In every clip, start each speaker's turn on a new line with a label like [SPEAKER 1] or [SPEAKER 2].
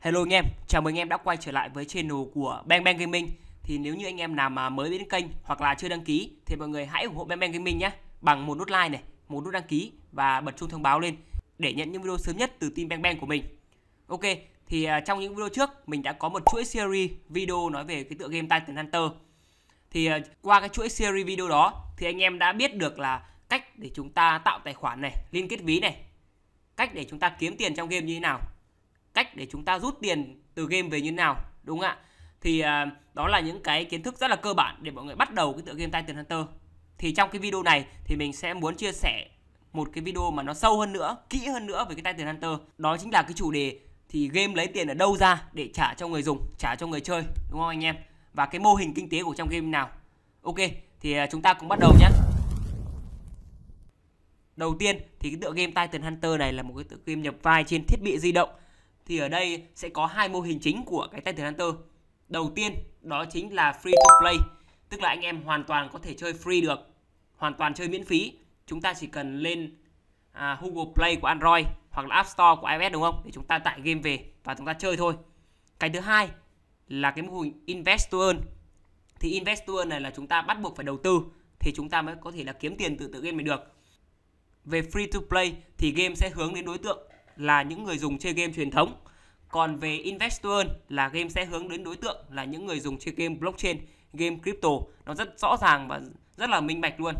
[SPEAKER 1] Hello anh em, chào mừng anh em đã quay trở lại với channel của Bang Bang Gaming. Thì nếu như anh em nào mà mới đến kênh hoặc là chưa đăng ký thì mọi người hãy ủng hộ Bang Bang Gaming nhé bằng một nút like này, một nút đăng ký và bật chuông thông báo lên để nhận những video sớm nhất từ team Bang Bang của mình. Ok, thì à, trong những video trước mình đã có một chuỗi series video nói về cái tựa game Titan Hunter. Thì à, qua cái chuỗi series video đó thì anh em đã biết được là cách để chúng ta tạo tài khoản này, liên kết ví này, cách để chúng ta kiếm tiền trong game như thế nào cách để chúng ta rút tiền từ game về như thế nào đúng không ạ thì à, đó là những cái kiến thức rất là cơ bản để mọi người bắt đầu cái tựa game Titan Hunter thì trong cái video này thì mình sẽ muốn chia sẻ một cái video mà nó sâu hơn nữa kỹ hơn nữa về cái Titan Hunter đó chính là cái chủ đề thì game lấy tiền ở đâu ra để trả cho người dùng trả cho người chơi đúng không anh em và cái mô hình kinh tế của trong game nào ok thì à, chúng ta cũng bắt đầu nhé đầu tiên thì cái tựa game Titan Hunter này là một cái tựa game nhập vai trên thiết bị di động thì ở đây sẽ có hai mô hình chính của cái Titan Hunter. Đầu tiên đó chính là free to play, tức là anh em hoàn toàn có thể chơi free được, hoàn toàn chơi miễn phí. Chúng ta chỉ cần lên à, Google Play của Android hoặc là App Store của iOS đúng không? Để chúng ta tải game về và chúng ta chơi thôi. Cái thứ hai là cái mô hình investor Thì investor này là chúng ta bắt buộc phải đầu tư thì chúng ta mới có thể là kiếm tiền từ tự game mình được. Về free to play thì game sẽ hướng đến đối tượng là những người dùng chơi game truyền thống. Còn về investor là game sẽ hướng đến đối tượng là những người dùng chơi game blockchain, game crypto. Nó rất rõ ràng và rất là minh bạch luôn.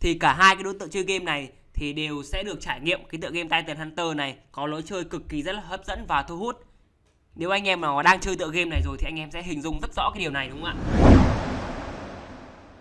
[SPEAKER 1] Thì cả hai cái đối tượng chơi game này thì đều sẽ được trải nghiệm cái tựa game Titan Hunter này có lối chơi cực kỳ rất là hấp dẫn và thu hút. Nếu anh em nào đang chơi tựa game này rồi thì anh em sẽ hình dung rất rõ cái điều này đúng không ạ?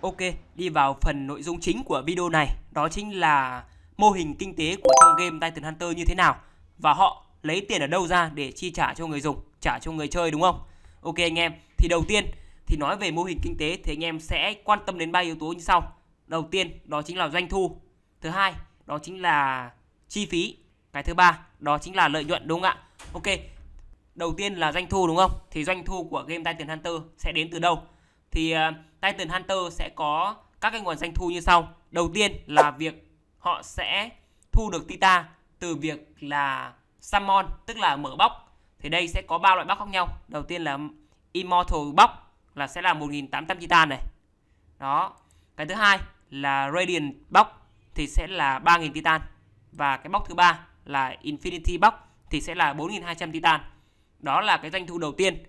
[SPEAKER 1] Ok, đi vào phần nội dung chính của video này, đó chính là mô hình kinh tế của trong game Titan Hunter như thế nào và họ lấy tiền ở đâu ra để chi trả cho người dùng, trả cho người chơi đúng không? Ok anh em, thì đầu tiên thì nói về mô hình kinh tế thì anh em sẽ quan tâm đến ba yếu tố như sau. Đầu tiên đó chính là doanh thu, thứ hai đó chính là chi phí, cái thứ ba đó chính là lợi nhuận đúng không ạ? Ok. Đầu tiên là doanh thu đúng không? Thì doanh thu của game Titan Hunter sẽ đến từ đâu? Thì uh, Titan Hunter sẽ có các cái nguồn doanh thu như sau. Đầu tiên là việc họ sẽ thu được Tita từ việc là summon tức là mở bóc thì đây sẽ có ba loại bóc khác nhau đầu tiên là immortal bóc là sẽ là 1800 titan này đó cái thứ hai là radiant bóc thì sẽ là 3000 titan và cái bóc thứ ba là infinity bóc thì sẽ là 4200 titan đó là cái doanh thu đầu tiên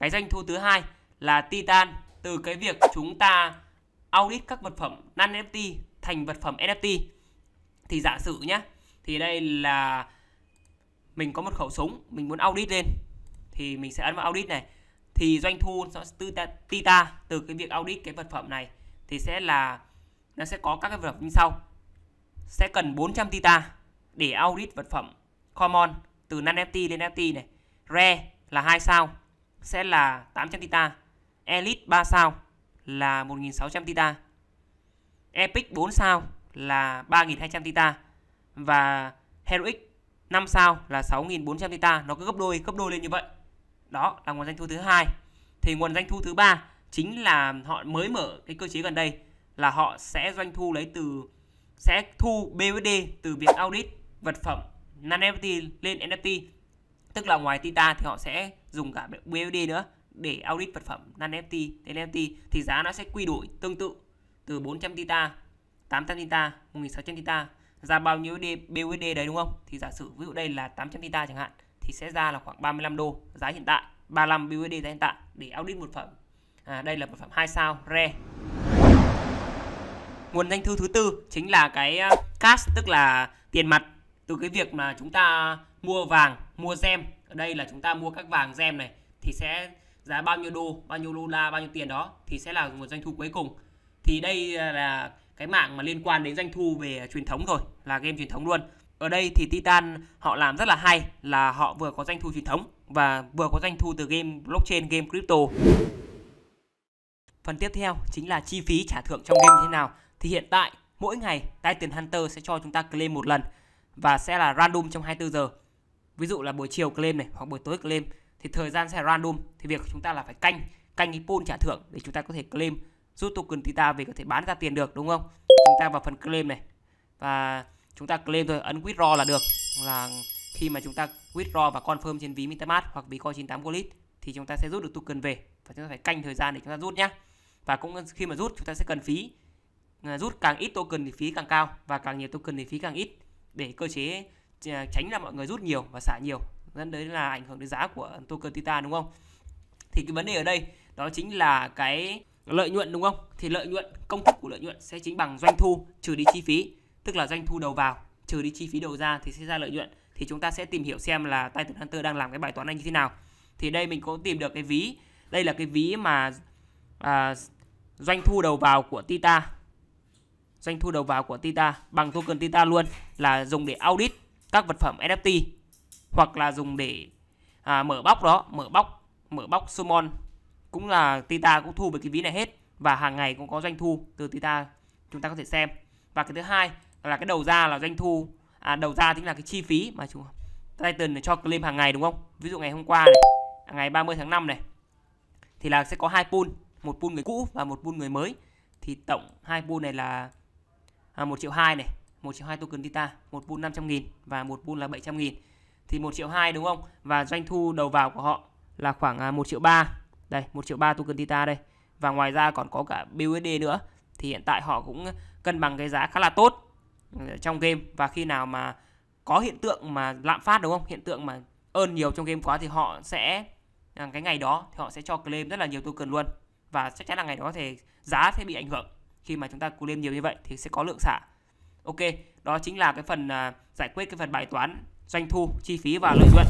[SPEAKER 1] cái doanh thu thứ hai là titan từ cái việc chúng ta audit các vật phẩm non NFT thành vật phẩm NFT thì giả sử nhé thì đây là mình có một khẩu súng mình muốn audit lên thì mình sẽ ấn vào audit này thì doanh thu nó từ tita từ cái việc audit cái vật phẩm này thì sẽ là nó sẽ có các cái vật phẩm như sau sẽ cần 400 tita để audit vật phẩm common từ non FT đến FT này rare là 2 sao sẽ là 800 tita elite 3 sao là 1600 tita epic 4 sao là 3200 tita và Hero X 5 sao là 6.400 tita nó cứ gấp đôi gấp đôi lên như vậy đó là nguồn doanh thu thứ hai thì nguồn doanh thu thứ ba chính là họ mới mở cái cơ chế gần đây là họ sẽ doanh thu lấy từ sẽ thu BVD từ việc audit vật phẩm non NFT lên NFT tức là ngoài Tita thì họ sẽ dùng cả BVD nữa để audit vật phẩm non NFT đến NFT thì giá nó sẽ quy đổi tương tự từ 400 Tita 800 Tita 1600 Tita ra bao nhiêu USD, BUSD đấy đúng không? Thì giả sử ví dụ đây là 800 theta chẳng hạn thì sẽ ra là khoảng 35 đô giá hiện tại, 35 BUSD giá hiện tại để audit một phẩm. À, đây là một phẩm 2 sao rare. Nguồn doanh thu thứ tư chính là cái ờ, cash tức là tiền mặt từ cái việc mà chúng ta mua vàng, mua gem. Ở đây là chúng ta mua các vàng gem này thì sẽ giá bao nhiêu đô, bao nhiêu đô la, bao nhiêu tiền đó thì sẽ là nguồn doanh thu cuối cùng. Thì đây là cái mạng mà liên quan đến doanh thu về truyền thống rồi là game truyền thống luôn ở đây thì Titan họ làm rất là hay là họ vừa có doanh thu truyền thống và vừa có doanh thu từ game blockchain, game crypto. Phần tiếp theo chính là chi phí trả thưởng trong game như thế nào. Thì hiện tại mỗi ngày Titan Hunter sẽ cho chúng ta claim một lần và sẽ là random trong 24 giờ. Ví dụ là buổi chiều claim này hoặc buổi tối claim thì thời gian sẽ random thì việc chúng ta là phải canh canh cái pool trả thưởng để chúng ta có thể claim rút token theta về có thể bán ra tiền được đúng không chúng ta vào phần claim này và chúng ta claim thôi ấn withdraw là được là khi mà chúng ta withdraw và confirm trên ví MetaMask hoặc ví Coin 98 Wallet thì chúng ta sẽ rút được token về và chúng ta phải canh thời gian để chúng ta rút nhá và cũng khi mà rút chúng ta sẽ cần phí à, rút càng ít token thì phí càng cao và càng nhiều token thì phí càng ít để cơ chế à, tránh là mọi người rút nhiều và xả nhiều dẫn đến là ảnh hưởng đến giá của token Tita đúng không thì cái vấn đề ở đây đó chính là cái lợi nhuận đúng không? Thì lợi nhuận, công thức của lợi nhuận sẽ chính bằng doanh thu trừ đi chi phí, tức là doanh thu đầu vào trừ đi chi phí đầu ra thì sẽ ra lợi nhuận. Thì chúng ta sẽ tìm hiểu xem là Titan Hunter đang làm cái bài toán này như thế nào. Thì đây mình cũng tìm được cái ví, đây là cái ví mà à, doanh thu đầu vào của Tita. Doanh thu đầu vào của Tita bằng token Tita luôn là dùng để audit các vật phẩm NFT hoặc là dùng để à, mở bóc đó, mở bóc, mở bóc summon cũng là Tita cũng thu với cái ví này hết và hàng ngày cũng có doanh thu từ Tita chúng ta có thể xem và cái thứ hai là cái đầu ra là doanh thu à, đầu ra chính là cái chi phí mà chúng Titan cho claim hàng ngày đúng không ví dụ ngày hôm qua này à, ngày 30 tháng 5 này thì là sẽ có hai pool một pool người cũ và một pool người mới thì tổng hai pool này là à, 1 triệu 2 này 1 triệu 2 token Tita một pool 500 nghìn và một pool là 700 nghìn thì 1 triệu 2 đúng không và doanh thu đầu vào của họ là khoảng 1 à, triệu 3 đây 1 triệu 3 token Tita đây và ngoài ra còn có cả BUSD nữa thì hiện tại họ cũng cân bằng cái giá khá là tốt ờ, trong game và khi nào mà có hiện tượng mà lạm phát đúng không hiện tượng mà ơn nhiều trong game quá thì họ sẽ à, cái ngày đó thì họ sẽ cho claim rất là nhiều token luôn và chắc chắn là ngày đó thì giá sẽ bị ảnh hưởng khi mà chúng ta claim nhiều như vậy thì sẽ có lượng xả ok đó chính là cái phần à, giải quyết cái phần bài toán doanh thu chi phí và lợi nhuận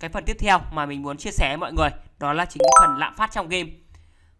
[SPEAKER 1] cái phần tiếp theo mà mình muốn chia sẻ với mọi người đó là chính phần lạm phát trong game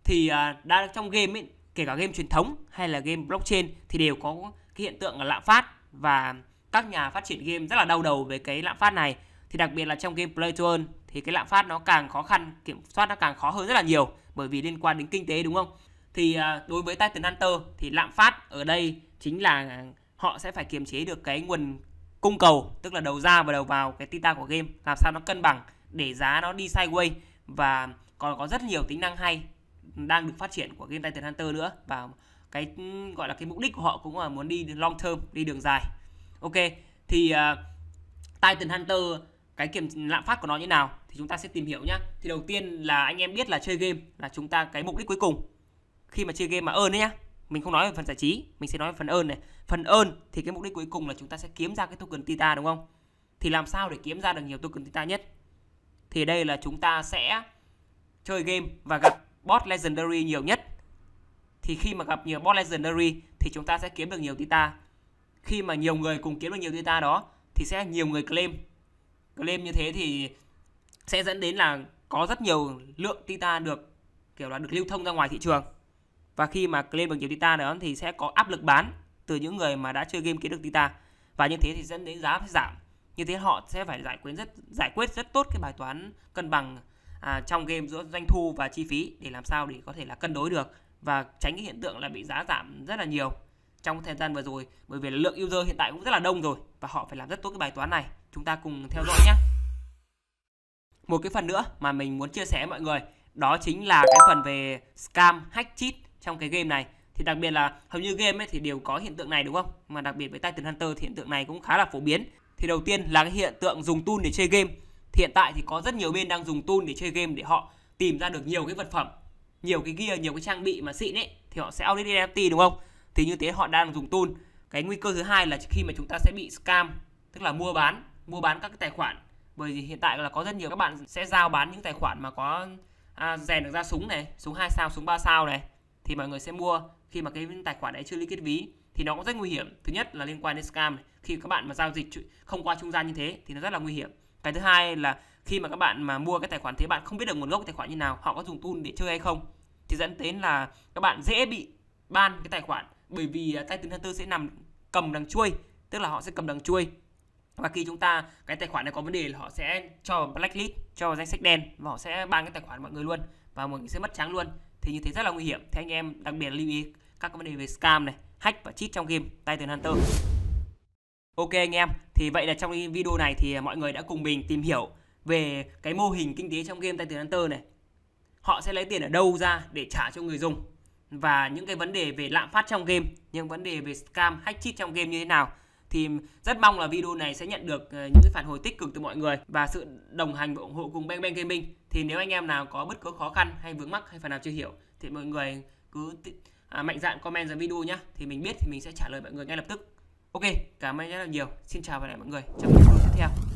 [SPEAKER 1] thì à, đã trong game ấy, kể cả game truyền thống hay là game blockchain thì đều có cái hiện tượng là lạm phát và các nhà phát triển game rất là đau đầu về cái lạm phát này thì đặc biệt là trong game play to earn thì cái lạm phát nó càng khó khăn kiểm soát nó càng khó hơn rất là nhiều bởi vì liên quan đến kinh tế đúng không thì à, đối với Titan Hunter thì lạm phát ở đây chính là họ sẽ phải kiềm chế được cái nguồn cung cầu tức là đầu ra và đầu vào cái tita của game làm sao nó cân bằng để giá nó đi sideways và còn có rất nhiều tính năng hay đang được phát triển của game Titan Hunter nữa và cái gọi là cái mục đích của họ cũng là muốn đi long term đi đường dài ok thì uh, Titan Hunter cái kiểm lạm phát của nó như nào thì chúng ta sẽ tìm hiểu nhá thì đầu tiên là anh em biết là chơi game là chúng ta cái mục đích cuối cùng khi mà chơi game mà earn đấy nhá mình không nói về phần giải trí mình sẽ nói về phần earn này phần earn thì cái mục đích cuối cùng là chúng ta sẽ kiếm ra cái token tita đúng không thì làm sao để kiếm ra được nhiều token tita nhất thì đây là chúng ta sẽ chơi game và gặp boss legendary nhiều nhất. Thì khi mà gặp nhiều boss legendary thì chúng ta sẽ kiếm được nhiều tita. Khi mà nhiều người cùng kiếm được nhiều tita đó thì sẽ nhiều người claim. Claim như thế thì sẽ dẫn đến là có rất nhiều lượng tita được kiểu là được lưu thông ra ngoài thị trường. Và khi mà claim được nhiều tita đó thì sẽ có áp lực bán từ những người mà đã chơi game kiếm được tita và như thế thì dẫn đến giá sẽ giảm như thế họ sẽ phải giải quyết rất giải quyết rất tốt cái bài toán cân bằng à, trong game giữa doanh thu và chi phí để làm sao để có thể là cân đối được và tránh cái hiện tượng là bị giá giảm rất là nhiều trong thời gian vừa rồi bởi vì lượng user hiện tại cũng rất là đông rồi và họ phải làm rất tốt cái bài toán này chúng ta cùng theo dõi nhé một cái phần nữa mà mình muốn chia sẻ mọi người đó chính là cái phần về scam hack cheat trong cái game này thì đặc biệt là hầu như game ấy thì đều có hiện tượng này đúng không mà đặc biệt với Titan Hunter thì hiện tượng này cũng khá là phổ biến thì đầu tiên là cái hiện tượng dùng tool để chơi game thì hiện tại thì có rất nhiều bên đang dùng tool để chơi game để họ tìm ra được nhiều cái vật phẩm nhiều cái gear nhiều cái trang bị mà xịn ấy thì họ sẽ audit NFT đúng không thì như thế họ đang dùng tool cái nguy cơ thứ hai là khi mà chúng ta sẽ bị scam tức là mua bán mua bán các cái tài khoản bởi vì hiện tại là có rất nhiều các bạn sẽ giao bán những tài khoản mà có à, rèn được ra súng này súng 2 sao súng 3 sao này thì mọi người sẽ mua khi mà cái tài khoản đấy chưa liên kết ví thì nó cũng rất nguy hiểm thứ nhất là liên quan đến scam này. khi các bạn mà giao dịch không qua trung gian như thế thì nó rất là nguy hiểm cái thứ hai là khi mà các bạn mà mua cái tài khoản thế bạn không biết được nguồn gốc tài khoản như nào họ có dùng tool để chơi hay không thì dẫn đến là các bạn dễ bị ban cái tài khoản bởi vì à, tay tướng tư sẽ nằm cầm đằng chuôi tức là họ sẽ cầm đằng chuôi và khi chúng ta cái tài khoản này có vấn đề là họ sẽ cho vào blacklist cho vào danh sách đen và họ sẽ ban cái tài khoản mọi người luôn và mọi người sẽ mất trắng luôn thì như thế rất là nguy hiểm thế anh em đặc biệt lưu ý các vấn đề về scam này hack và cheat trong game Titan Hunter. Ok anh em, thì vậy là trong video này thì mọi người đã cùng mình tìm hiểu về cái mô hình kinh tế trong game Titan Hunter này. Họ sẽ lấy tiền ở đâu ra để trả cho người dùng và những cái vấn đề về lạm phát trong game, những vấn đề về scam, hack cheat trong game như thế nào thì rất mong là video này sẽ nhận được ờ, những phản hồi tích cực từ mọi người và sự đồng hành và ủng hộ cùng Bang Bang Gaming. Thì nếu anh em nào có bất cứ khó khăn hay vướng mắc hay phần nào chưa hiểu thì mọi người cứ à, mạnh dạn comment dưới video nhé thì mình biết thì mình sẽ trả lời mọi người ngay lập tức ok cảm ơn rất là nhiều xin chào và hẹn mọi người trong video tiếp theo